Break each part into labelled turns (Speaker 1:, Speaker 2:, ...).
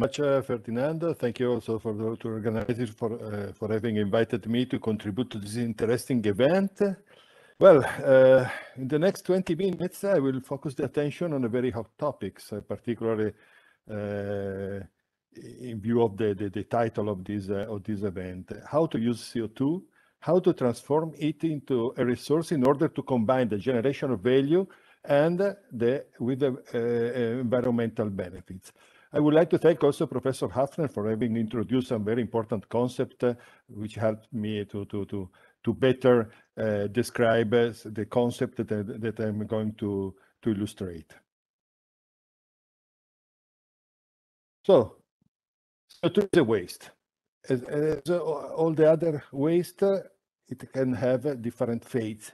Speaker 1: very much, uh, Ferdinand. Thank you also for the to organizers for uh, for having invited me to contribute to this interesting event. Well, uh, in the next 20 minutes, I will focus the attention on a very hot topics, particularly uh, in view of the, the, the title of this uh, of this event: how to use CO2, how to transform it into a resource in order to combine the generation of value and the with the uh, environmental benefits. I would like to thank also Professor Hafner for having introduced some very important concept uh, which helped me to, to, to, to better uh, describe uh, the concept that, that I'm going to, to illustrate.
Speaker 2: So, so
Speaker 1: to the a waste. As, as all the other waste, it can have different fates.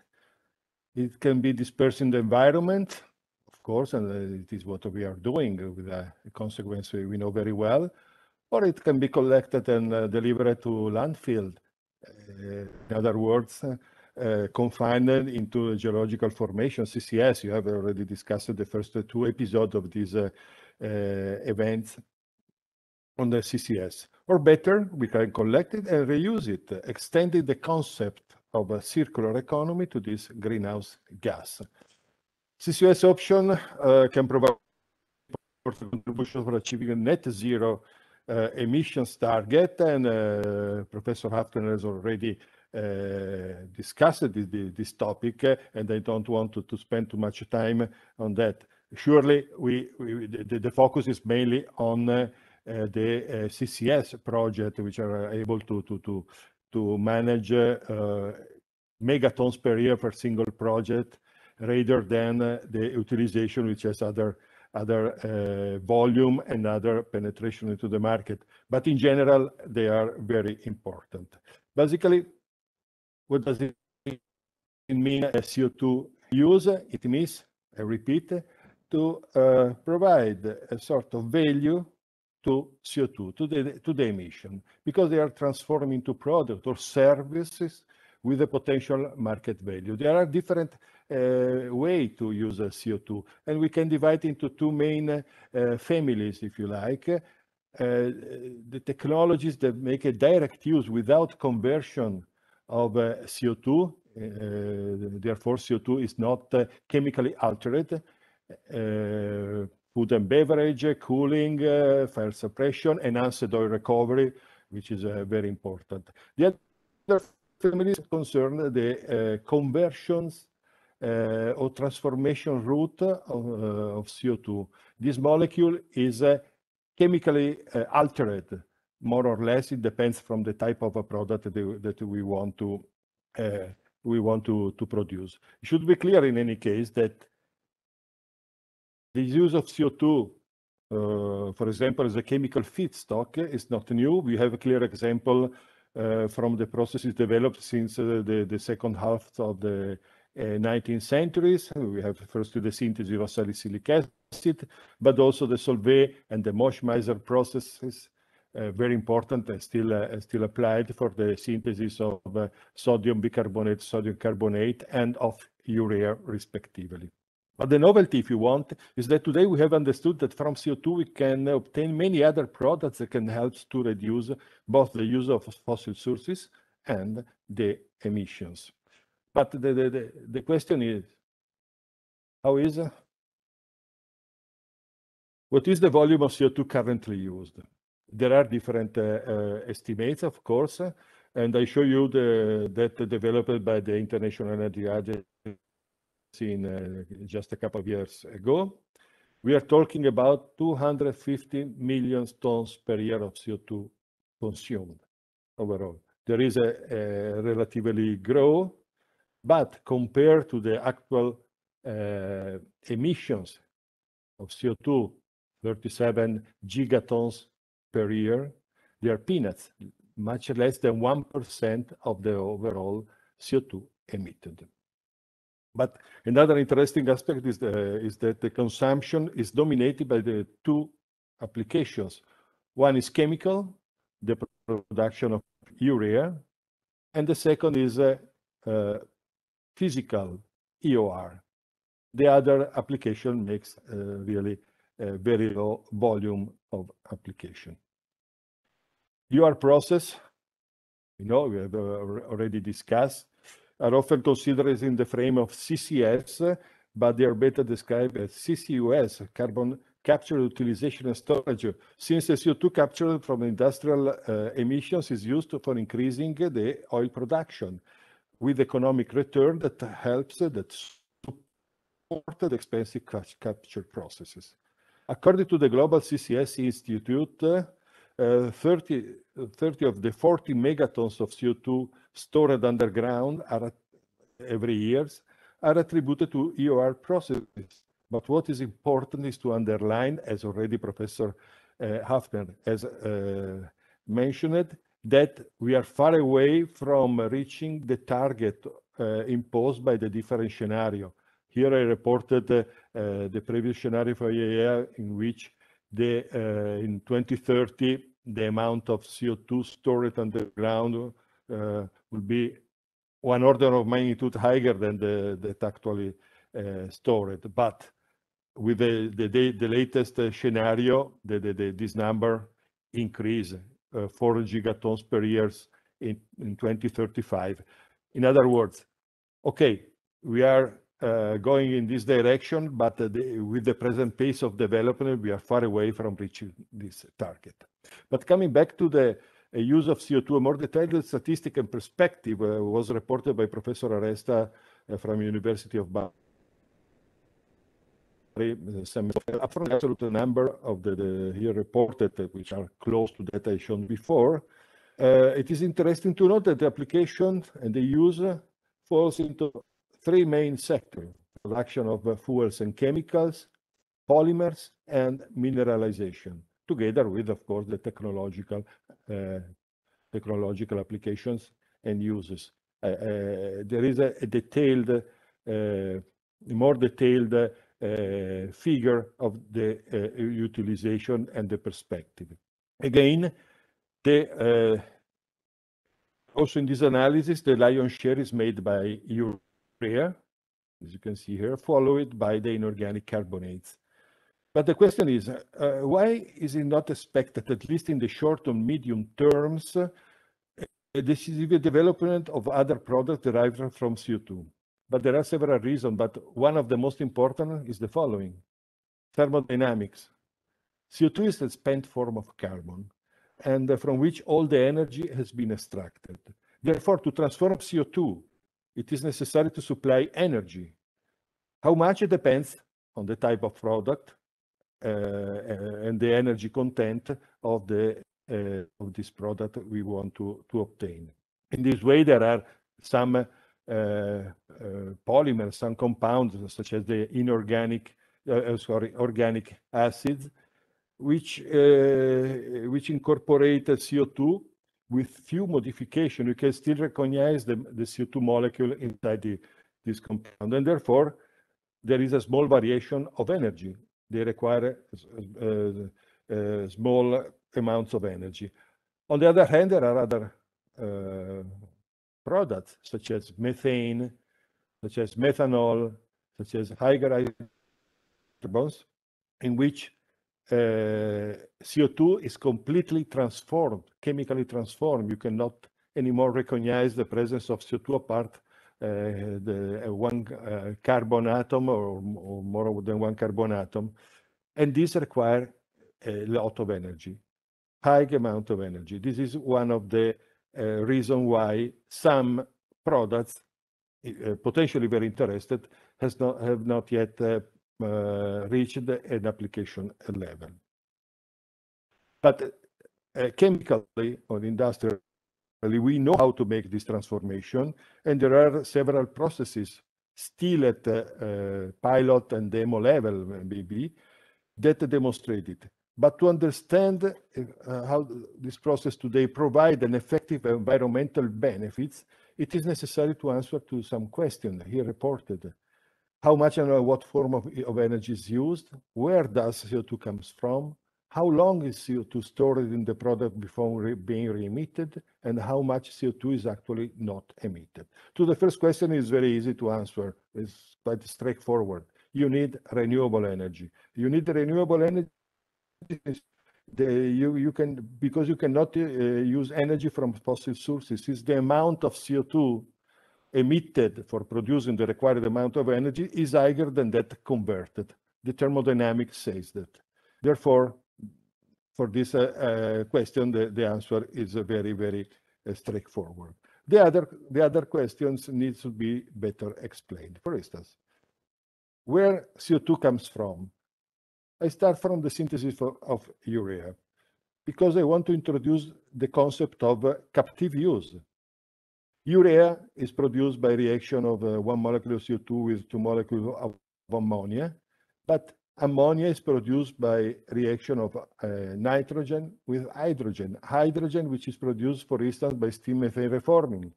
Speaker 1: It can be dispersed in the environment, course, and it is what we are doing with a consequence we know very well, or it can be collected and uh, delivered to landfill. Uh, in other words, uh, uh, confined into a geological formation, CCS. You have already discussed the first two episodes of these uh, uh, events on the CCS. Or better, we can collect it and reuse it, extending the concept of a circular economy to this greenhouse gas. CCS option uh, can provide important contribution for achieving a net zero uh, emissions target. And uh, Professor Hafner has already uh, discussed this, this topic, uh, and I don't want to, to, spend too much time on that. Surely, we, we the, the, focus is mainly on uh, the CCS project, which are able to to to to manage megatons per year per single project rather than uh, the utilization, which has other other uh, volume and other penetration into the market. But in general, they are very important. Basically, what does it mean CO2 use? It means, I repeat, to uh, provide a sort of value to CO2, to the, to the emission, because they are transformed into product or services with the potential market value. There are different uh, way to use uh, CO2, and we can divide into two main eh, families, if you like. Eh, the technologies that make a direct use without conversion of uh, CO2, therefore CO2 is not uh, chemically altered, food and beverage, cooling, uh, fire suppression, enhanced oil recovery, which is uh, very important. The other families concern the uh, conversions uh, or transformation route of, uh, of, CO2. This molecule is chemically altered, more or less. It depends from the type of a product that, we want to we want to, to produce. It should be clear in any case that the use of CO2, uh, for example, as a chemical feedstock is not new. We have a clear example uh, from the processes developed since uh, the, the second half of the 19th uh, centuries. We have first the synthesis of salicylic acid, but also the Solvay and the Moschmeiser processes, uh, very important and still, uh, still applied for the synthesis of uh, sodium bicarbonate, sodium carbonate, and of urea, respectively. But the novelty, if you want, is that today we have understood that from CO2 we can obtain many other products that can help to reduce both the use of fossil sources and the emissions. But the, the, the, the question is, how is, what is the volume of CO2 currently used? There are different uh, uh, estimates, of course, and I show you the, that developed by the International Energy Agency seen uh, just a couple of years ago. We are talking about 250 million tons per year of CO2 consumed overall. There is a, a relatively grow, but compared to the actual uh, emissions of CO2, 37 gigatons per year, they are peanuts, much less than 1% of the overall CO2 emitted. But another interesting aspect is, the, is that the consumption is dominated by the two applications. One is chemical, the production of urea, and the second is uh, uh, physical EOR. The other application makes uh, really a very low volume of application. UR process, you know, we have uh, already discussed, are often considered in the frame of CCS, but they are better described as CCUS, carbon capture, utilization, and storage, since the CO2 captured from industrial uh, emissions is used for increasing the oil production with economic return that helps that support the expensive capture processes. According to the Global CCS Institute, uh, 30, 30 of the 40 megatons of CO2 stored underground are every year are attributed to EOR processes. But what is important is to underline, as already Professor uh, Hafner has uh, mentioned, that we are far away from reaching the target uh, imposed by the different scenario. Here I reported uh, uh, the previous scenario for IAEA in which the, uh, in 2030, the amount of CO2 stored underground uh, will be one order of magnitude higher than the, that actually uh, stored. But with the, the, the latest uh, scenario, the, this number increase uh, 4 gigatons per year in, in 2035. In other words, okay, we are uh, going in this direction, but the, with the present pace of development, we are far away from reaching this target. But coming back to the uh, use of CO2, a more detailed statistic and perspective uh, was reported by Professor Aresta uh, from University of Bath. from the absolute number of the, the here reported, uh, which are close to that I shown before, uh, it is interesting to note that the application and the use falls into three main sectors, production of uh, fuels and chemicals, polymers, and mineralization, together with, of course, the technological, uh, technological applications and uses. Uh, uh, there is a, a detailed, uh, more detailed uh, figure of the utilization and the perspective. Again, the also in this analysis, the lion's share is made by Europe here, as you can see here, followed by the inorganic carbonates. But the question is, uh, why is it not expected, at least in the short and medium terms, a decisive development of other products derived from CO2? But there are several reasons, but one of the most important is the following. Thermodynamics. CO2 is the spent form of carbon, and from which all the energy has been extracted. Therefore, to transform CO2 it is necessary to supply energy. How much it depends on the type of product uh, uh, and the energy content of the uh, of this product we want to to obtain. In this way, there are some uh, uh polymers, some compounds such as the inorganic, uh, sorry, organic acids, which which incorporate CO2 with few modification, you can still recognize the, the CO2 molecule inside the, this compound. And therefore, there is a small variation of energy. They require uh, uh, uh, small amounts of energy. On the other hand, there are other uh, products, such as methane, such as methanol, such as higher hydrocarbons, in which uh, CO2 is completely transformed, chemically transformed. You cannot anymore recognize the presence of CO2 apart uh, the uh, one uh, carbon atom or, or, more than one carbon atom. And this require a lot of energy, high amount of energy. This is one of the uh, reason why some products, uh, potentially very interested, has not, have not yet uh, uh, reached an application level. But uh, chemically or industrially, we know how to make this transformation, and there are several processes still at uh, uh pilot and demo level, maybe, that demonstrate it. But to understand uh, how this process today provide an effective environmental benefits, it is necessary to answer to some question here reported how much and what form of, of energy is used, where does CO2 comes from, how long is CO2 stored in the product before re being re-emitted, and how much CO2 is actually not emitted. To the first question is very easy to answer. It's quite straightforward. You need renewable energy. You need renewable energy. The, you, you can because you cannot uh, use energy from fossil sources. It's the amount of CO2 emitted for producing the required amount of energy is higher than that converted. The thermodynamics says that. Therefore, for this uh, uh, question, the, the, answer is very, very uh, straightforward. The other, the other questions need to be better explained. For instance, where CO2 comes from? I start from the synthesis of urea because I want to introduce the concept of uh, captive use. Urea is produced by reaction of uh, one molecule of CO2 with two molecules of ammonia, but ammonia is produced by reaction of uh, nitrogen with hydrogen. Hydrogen, which is produced, for instance, by steam methane reforming.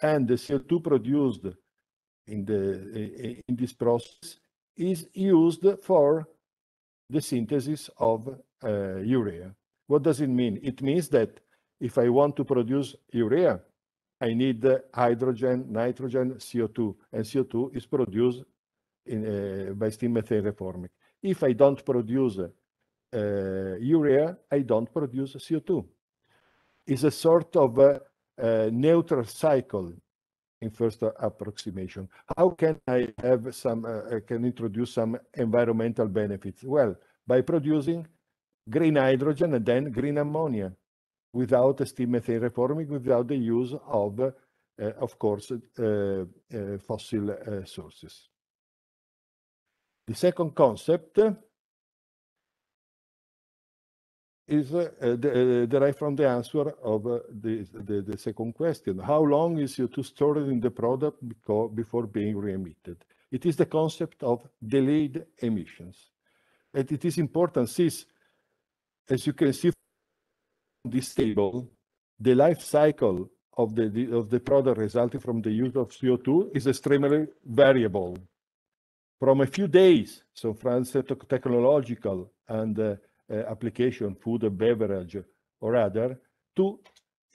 Speaker 1: And the CO2 produced in, the, in this process is used for the synthesis of uh, urea. What does it mean? It means that if I want to produce urea, I need hydrogen, nitrogen, CO2, and CO2 is produced in, uh, by steam methane reforming. If I don't produce uh, urea, I don't produce CO2. It's a sort of a, uh, a uh, neutral cycle in first approximation. How can I have some, uh, uh, can introduce some environmental benefits? Well, by producing green hydrogen and then green ammonia without steam methane reforming, without the use of, uh, of course, uh, uh fossil uh, sources. The second concept is uh, derived from the answer of the, the, the, second question. How long is CO2 stored in the product before being re-emitted? It is the concept of delayed emissions. And it is important since, as you can see this table, the life cycle of the, of the product resulting from the use of CO2 is extremely variable. From a few days, so from technological and uh, uh, application, food and beverage or other, to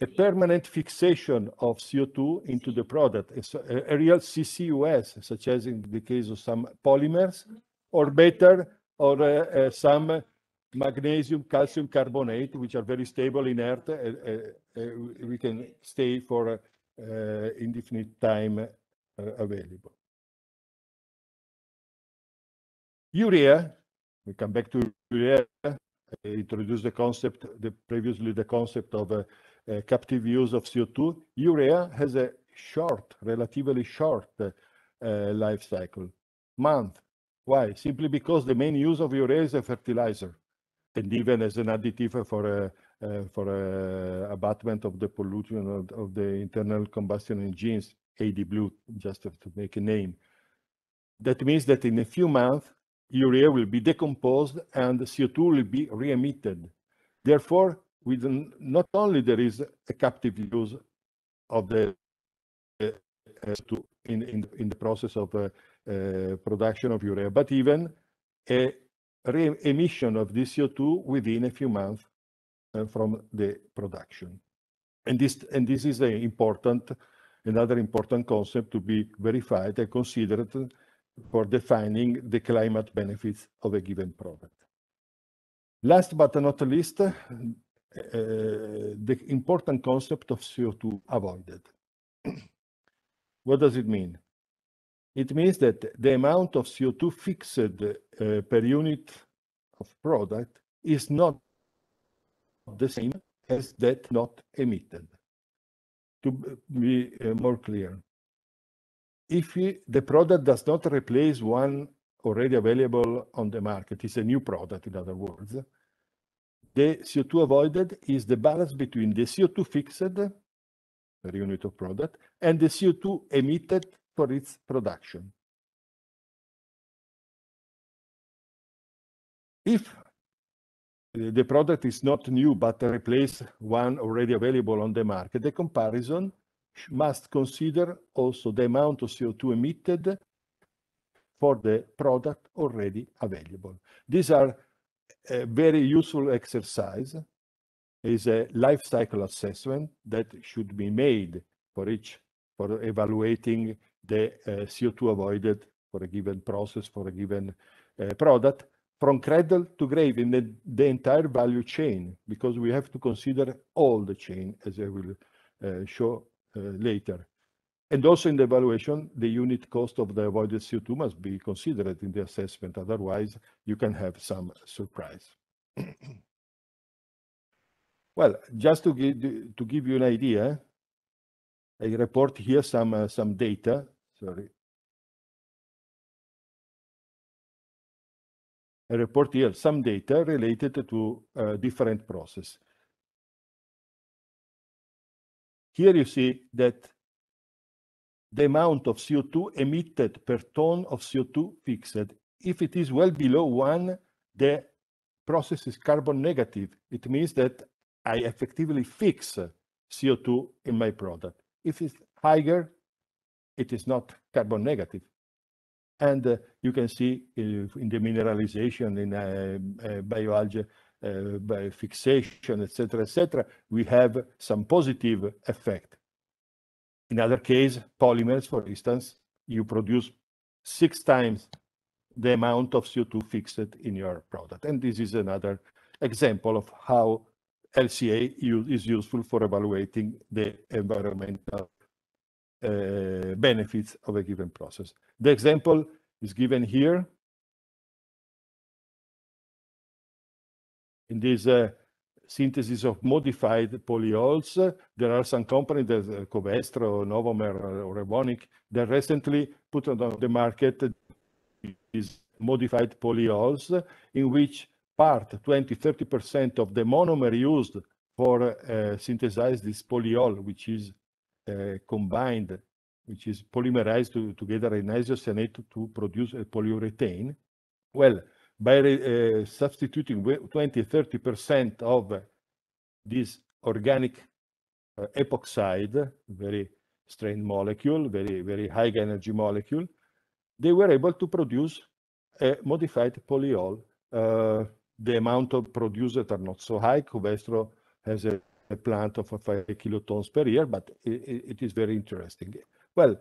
Speaker 1: a permanent fixation of CO2 into the product, a, a real CCUS, such as in the case of some polymers, or better, or uh, uh some magnesium, calcium carbonate, which are very stable, inert. Uh, uh, uh we can stay for uh, indefinite time uh,
Speaker 2: available. Urea,
Speaker 1: we come back to urea, I introduced the concept, the, previously the concept of captive use of CO2. Urea has a short, relatively short life cycle, month. Why? Simply because the main use of urea is a fertilizer and even as an additive for a, for a abatement of the pollution of, of the internal combustion engines, AD Blue, just to make a name. That means that in a few months, urea will be decomposed and CO2 will be re-emitted. Therefore, with not only there is a captive use of the uh, in, in, in the process of uh, uh, production of urea, but even a re-emission of the CO2 within a few months uh, from the production. And this, and this is an important, another important concept to be verified and considered for defining the climate benefits of a given product. Last but not least, uh, the important concept of CO2 avoided. what does it mean? It means that the amount of CO2 fixed uh, per unit of product is not the same as that not emitted. To be uh, more clear, if we, the product does not replace one already available on the market, it's a new product, in other words, the CO2 avoided is the balance between the CO2 fixed per unit of product and the CO2 emitted
Speaker 2: for its production.
Speaker 1: If uh, the product is not new but replace one already available on the market, the comparison must consider also the amount of CO2 emitted for the product already available. These are a very useful exercise. is a life cycle assessment that should be made for each for evaluating the uh, CO2 avoided for a given process, for a given uh, product, from cradle to grave in the, the, entire value chain, because we have to consider all the chain, as I will uh, show later. And also in the evaluation, the unit cost of the avoided CO2 must be considered in the assessment. Otherwise, you can have some surprise. well, just to give, to give you an idea, I report here some, uh, some data
Speaker 2: sorry. I report here some data related to uh, different process. Here you see that the amount of
Speaker 1: CO2 emitted per ton of CO2 fixed. If it is well below one, the process is carbon negative. It means that I effectively fix CO2 in my product. If it's higher, it is not carbon negative. And uh, you can see in the mineralization in uh, uh, bioalgae uh, by fixation, etc., etc., we have some positive effect. In other case, polymers, for instance, you produce six times the amount of CO2 fixed in your product. And this is another example of how LCA is useful for evaluating the environmental uh, benefits of a given process. The example is given here in this uh, synthesis of modified polyols. Uh, there are some companies, that, uh, Covestro, Novomer, uh, or Evonik, that recently put on the market these modified polyols in which part, 20, 30% of the monomer used for uh, synthesize this polyol, which is Eh, combined, which is polymerized to, together in isocyanate to produce a polyurethane. Well, by eh, substituting 20-30% of this organic eh, epoxide, very strained molecule, very, very high energy molecule, they were able to produce a modified polyol. Uh, the amount of producers are not so high. Covestro has a plant of 5 kilotons per year, but it, it is very interesting. Well,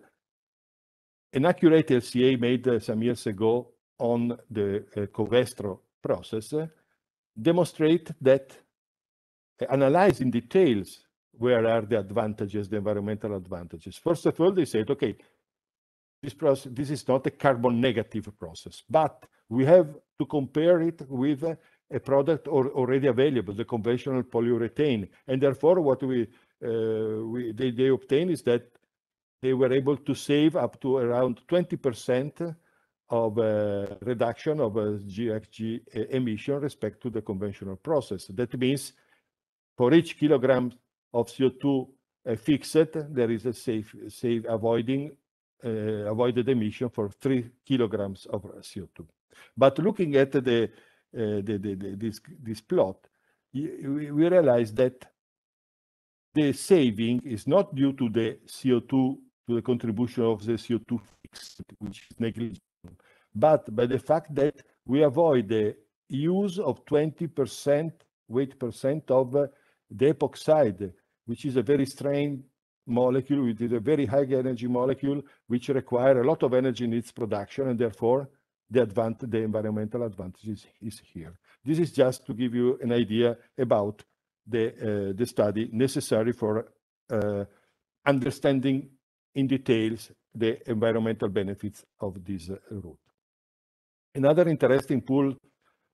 Speaker 1: an accurate LCA made uh, some years ago on the uh, Covestro process uh, demonstrate that analyzing details where are the advantages, the environmental advantages. First of all, they said, okay, this process, this is not a carbon negative process, but we have to compare it with a product or already available, the conventional polyurethane. And therefore, what we, uh, we they, they obtained is that they were able to save up to around 20% of uh, reduction of a uh, GHG uh, emission respect to the conventional process. That means for each kilogram of CO2 uh, fixed, there is a safe, safe avoiding uh, avoided emission for three kilograms of CO2. But looking at the uh, the, the, the, this, this plot, we realize that the saving is not due to the CO2, to the contribution of the CO2 fixed, which is negligible, but by the fact that we avoid the use of 20% weight percent of uh, the epoxide, which is a very strained molecule, it is a very high energy molecule, which require a lot of energy in its production, and therefore the, the environmental advantages, is, here. This is just to give you an idea about the, uh, the study necessary for uh, understanding in details the environmental benefits of this uh, route. Another interesting pool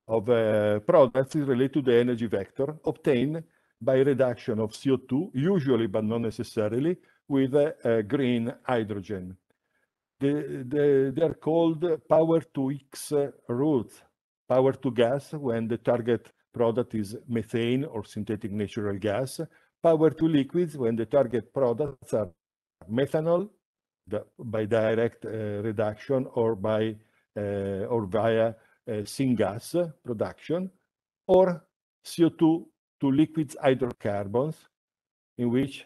Speaker 1: of uh, products is related to the energy vector obtained by reduction of CO2, usually but not necessarily, with uh, uh, green hydrogen the, the, they are called power to X route, power to gas when the target product is methane or synthetic natural gas, power to liquids when the target products are methanol the, by direct uh, reduction or by uh, or via uh, syngas production, or CO2 to liquids hydrocarbons, in which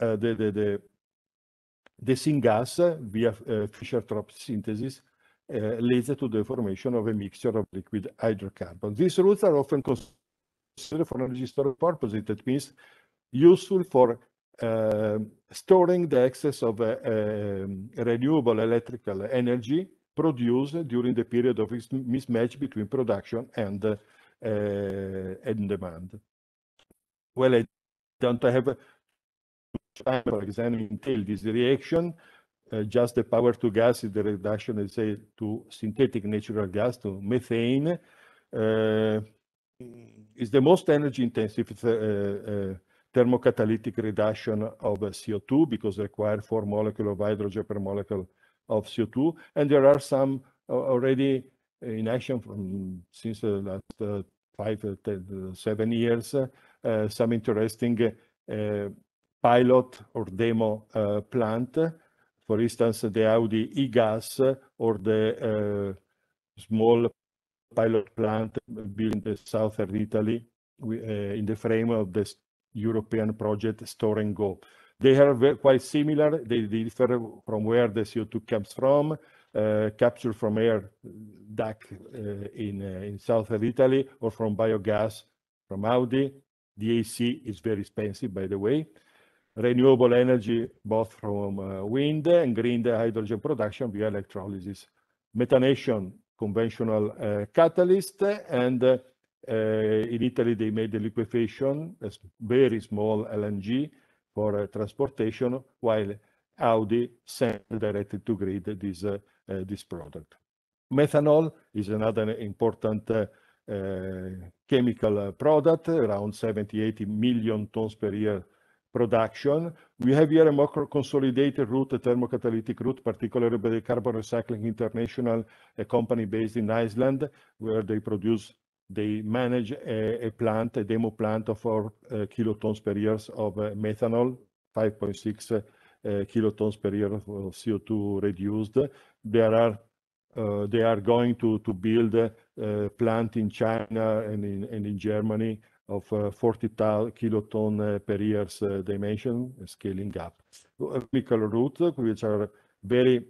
Speaker 1: uh, the, the, the the syngas via eh, Fischer-Tropsch synthesis eh, leads to the formation of a mixture of liquid hydrocarbons. These routes are often considered for energy storage purposes. That means useful for uh, storing the excess of uh, renewable electrical energy produced during the period of mismatch between production and uh, and demand. Well, I don't have time, for example, entail this reaction. Uh, just the power to gas is the reduction, let's say, to synthetic natural gas, to methane, uh, is the most energy intensive uh, uh thermocatalytic reduction of uh, CO2 because require four molecule of hydrogen per molecule of CO2. And there are some uh, already in action from since the last five, ten, seven years, some interesting pilot or demo uh, plant. For instance, the Audi e-gas or the uh, small pilot plant built in the southern Italy uh, in the frame of the European project Store and Go. They are quite similar. They differ from where the CO2 comes from, capture from air, DAC in, in southern Italy, or from biogas from Audi. DAC is very expensive, by the way renewable energy, both from uh, wind and green hydrogen production via electrolysis, methanation, conventional uh, catalyst, and uh, uh in Italy they made the liquefaction, a very small LNG for uh, transportation, while Audi sent directly to grid this, uh, this product. Methanol is another important chemical product, around 70, 80 million tons per year production. We have here a more consolidated route, a thermocatalytic route, particularly by the Carbon Recycling International, a company based in Iceland, where they produce, they manage a, a plant, a demo plant of 4 uh, kilotons per year of uh, methanol, 5.6 uh, kilotons per year of CO2 reduced. There are uh, they are going to, to build uh, a, plant in China and in, and in Germany of uh, 40 kiloton uh, per year's uh, dimension, scaling up. Vertical routes, which are very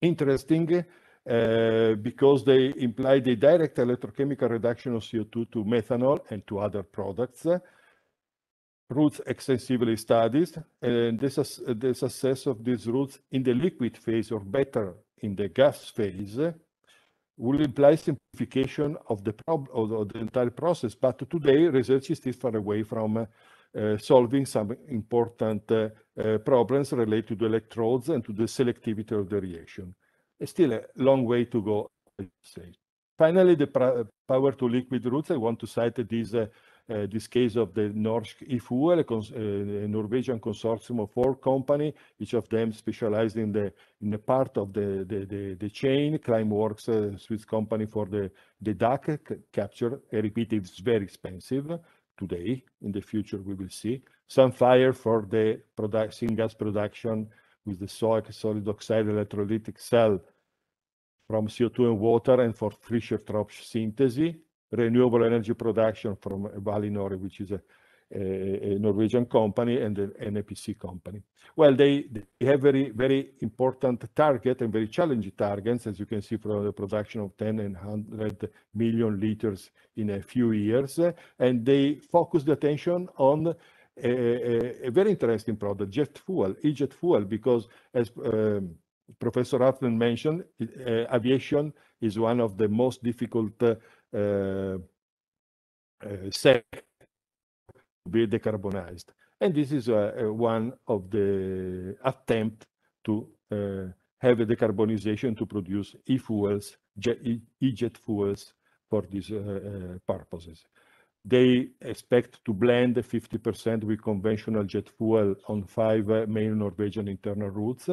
Speaker 1: interesting uh, because they imply the direct electrochemical reduction of CO2 to methanol and to other products. Routes extensively studied, and this is the success of these routes in the liquid phase or better in the gas phase will imply simplification of the problem of, of the entire process. But today, research is still far away from uh, solving some important uh, uh, problems related to electrodes and to the selectivity of the reaction. It's still a long way to go, I'd say. Finally, the power to liquid routes. I want to cite this uh, uh, this case of the Norsk IFUEL, a, uh, a, Norwegian consortium of four companies, each of them specialized in the in a part of the the, the, the chain. Climeworks, a uh, Swiss company for the the duck capture. I repeat, it's very expensive today. In the future, we will see. Sunfire for the product, syngas production with the SOEC, solid oxide electrolytic cell from CO2 and water and for Fischer-Tropsch synthesis renewable energy production from Valinor, which is a, a, a Norwegian company and an NPC company. Well, they, they, have very, very important target and very challenging targets, as you can see from the production of 10 and 100 million liters in a few years. And they focus the attention on a, a, very interesting product, jet fuel, e-jet fuel, because as um, Professor Athlin mentioned, uh, aviation is one of the most difficult uh, uh, uh, sector to be decarbonized. And this is uh, one of the attempt to have a decarbonization to produce e-fuels, e-jet fuels for these purposes. They expect to blend 50% with conventional jet fuel on five main Norwegian internal routes.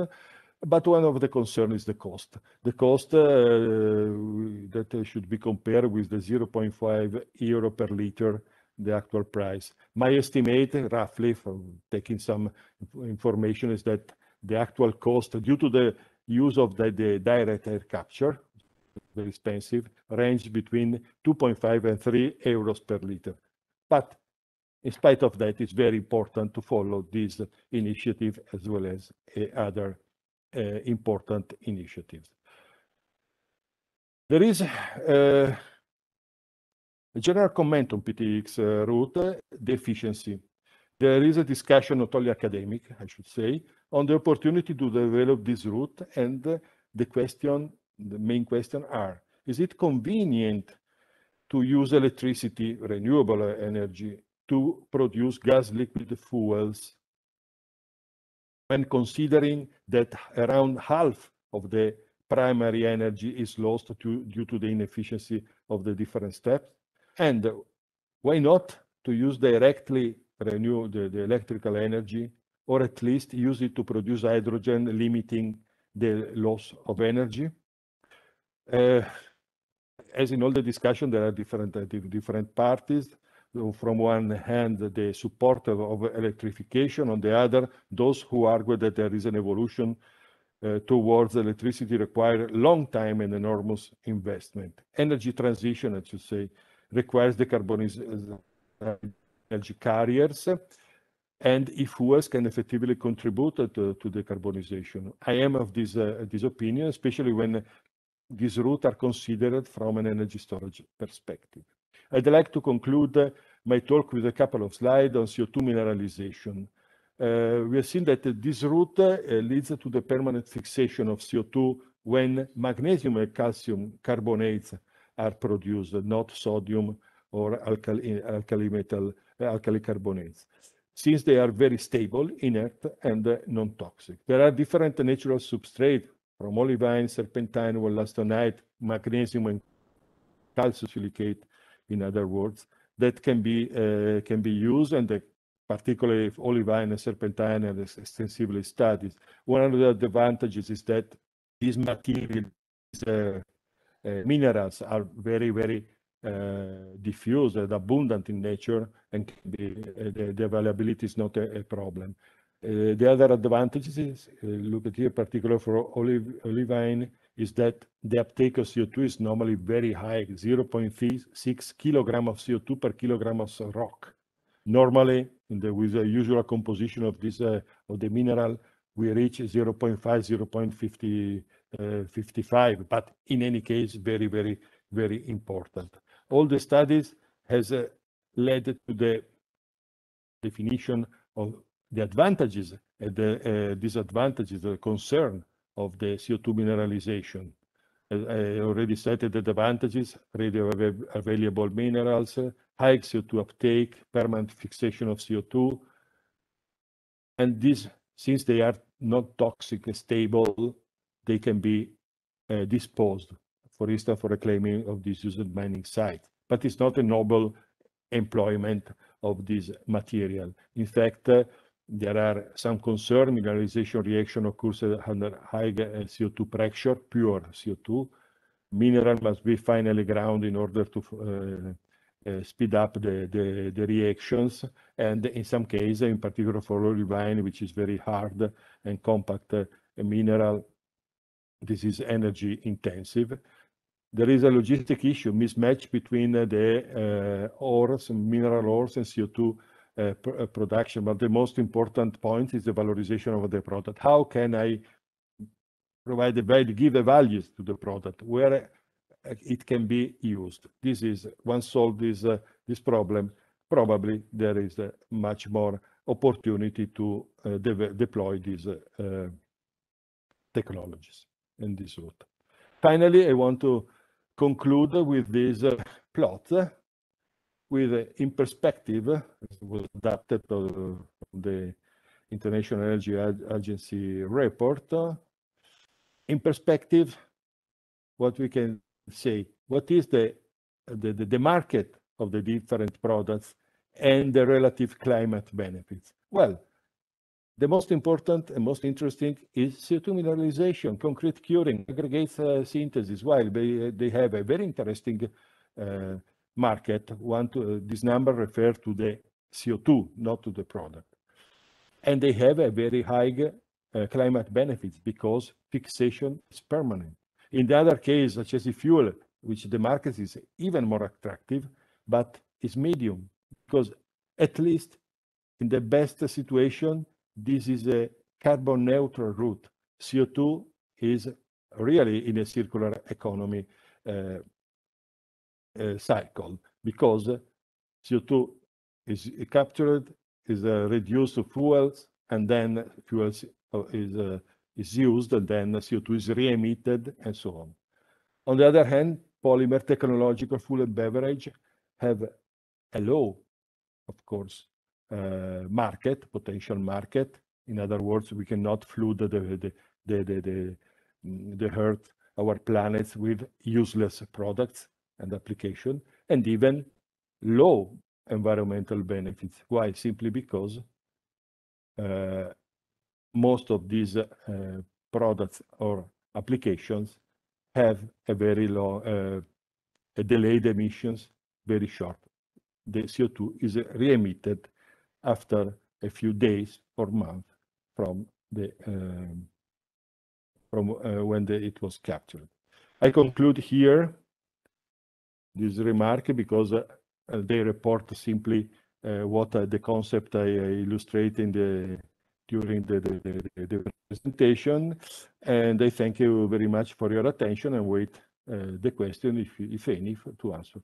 Speaker 1: But one of the concern is the cost. The cost uh, that should be compared with the 0.5 euro per liter, the actual price. My estimate, roughly from taking some information, is that the actual cost due to the use of the, the direct air capture, very expensive, range between 2.5 and 3 euros per liter. But in spite of that, it's very important to follow this initiative as well as uh, other uh, important initiatives. There is uh, a general comment on PTX uh, route, the efficiency. There is a discussion, not only academic, I should say, on the opportunity to develop this route. And the question, the main question are, is it convenient to use electricity, renewable energy, to produce gas liquid fuels when considering that around half of the primary energy is lost to, due to the inefficiency of the different steps. And why not to use directly renew the, the electrical energy or at least use it to produce hydrogen limiting the loss of energy. Uh, as in all the discussion, there are different different parties from one hand, the supporter of electrification, on the other, those who argue that there is an evolution uh, towards electricity require long time and enormous investment. Energy transition, as you say, requires decarbonization energy carriers, and if US can effectively contribute to, to decarbonization. I am of this, uh, this opinion, especially when these routes are considered from an energy storage perspective. I'd like to conclude my talk with a couple of slides on CO2 mineralization. Uh, we have seen that this route uh, leads to the permanent fixation of CO2 when magnesium and calcium carbonates are produced, not sodium or alkali, alkali metal, uh, alkali carbonates, since they are very stable, inert, and uh, non-toxic. There are different natural substrates from olivine, serpentine, wollastonite, magnesium, and calcium silicate in other words, that can be uh, can be used and the, particularly if olivine and serpentine are extensively studied. One of the advantages is that these materials, uh, uh, minerals are very, very uh, diffused and abundant in nature and be, uh, the, the, availability is not a, a problem. the other advantages is, look at here, particularly for olive, olivine, is that the uptake of CO2 is normally very high, 0.36 kilogram of CO2 per kilogram of rock. Normally, the, with the usual composition of this uh, of the mineral, we reach 0 0.5, 0 0.50, uh, 55, but in any case, very, very, very important. All the studies has uh, led to the definition of the advantages and uh, the uh, disadvantages, the concern of the CO2 mineralization. I already cited the advantages, radio-available minerals, high CO2 uptake, permanent fixation of CO2. And these, since they are not toxic and stable, they can be uh, disposed, for instance, for reclaiming of this used mining site. But it's not a noble employment of this material. In fact, uh, there are some concern mineralization reaction occurs under high CO2 pressure, pure CO2. Mineral must be finally ground in order to uh, uh, speed up the, the, the, reactions. And in some cases, in particular for olivine, which is very hard and compact uh, mineral, this is energy intensive. There is a logistic issue, mismatch between the uh, ores, mineral ores and CO2 uh, uh, production. But the most important point is the valorization of the product. How can I provide the value, give the values to the product, where uh, it can be used? This is once solved this this problem, probably there is much more opportunity to deploy these technologies in this route. Finally, I want to conclude with this plot with uh, in perspective it was adapted to the International Energy Agency report. in perspective, what we can say, what is the, the, the market of the different products and the relative climate benefits? Well, the most important and most interesting is CO2 mineralization, concrete curing, aggregates uh, synthesis, while they, uh, they have a very interesting uh, market, one to, uh, this number refers to the CO2, not to the product. And they have a very high uh, climate benefits because fixation is permanent. In the other case, such as the fuel, which the market is even more attractive, but is medium because at least in the best situation, this is a carbon neutral route. CO2 is really in a circular economy uh, cycle because CO2 is captured, is uh, reduced to fuels, and then fuels is, uh, uh, is used, and then CO2 is re-emitted, and so on. On the other hand, polymer technological food and beverage have a low, of course, uh, market, potential market. In other words, we cannot flood the, the, the, the, the, the earth, our planets with useless products and application, and even low environmental benefits. Why? Simply because uh, most of these uh, products or applications have a very low, uh, a delayed emissions, very short. The CO2 is re-emitted after a few days or months from the um, from uh, when the, it was captured. I conclude here this remark because uh, they report simply uh, what uh, the concept I, illustrate in the during the, the, the, the presentation. And I thank you very much for your attention and wait the question, if, if any, for, to answer.